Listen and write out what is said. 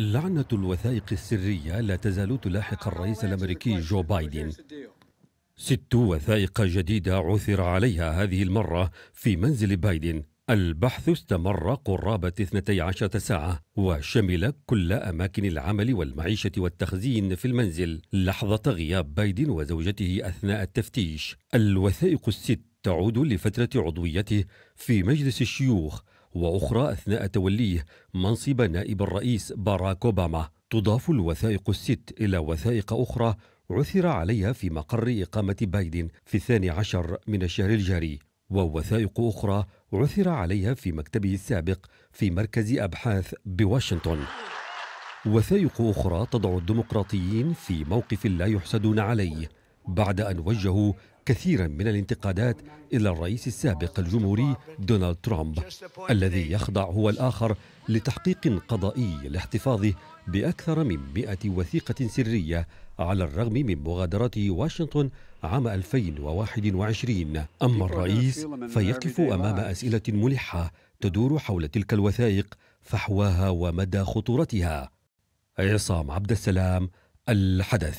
لعنة الوثائق السرية لا تزال تلاحق الرئيس الأمريكي جو بايدن ست وثائق جديدة عثر عليها هذه المرة في منزل بايدن البحث استمر قرابة 12 ساعة وشمل كل أماكن العمل والمعيشة والتخزين في المنزل لحظة غياب بايدن وزوجته أثناء التفتيش الوثائق الست تعود لفترة عضويته في مجلس الشيوخ وأخرى أثناء توليه منصب نائب الرئيس باراك أوباما تضاف الوثائق الست إلى وثائق أخرى عثر عليها في مقر إقامة بايدن في الثاني عشر من الشهر الجاري ووثائق أخرى عثر عليها في مكتبه السابق في مركز أبحاث بواشنطن وثائق أخرى تضع الديمقراطيين في موقف لا يحسدون عليه بعد أن وجهوا كثيرا من الانتقادات إلى الرئيس السابق الجمهوري دونالد ترامب الذي يخضع هو الآخر لتحقيق قضائي لاحتفاظه بأكثر من 100 وثيقة سرية على الرغم من مغادرته واشنطن عام 2021 أما الرئيس فيقف أمام أسئلة ملحة تدور حول تلك الوثائق فحواها ومدى خطورتها عصام عبد السلام الحدث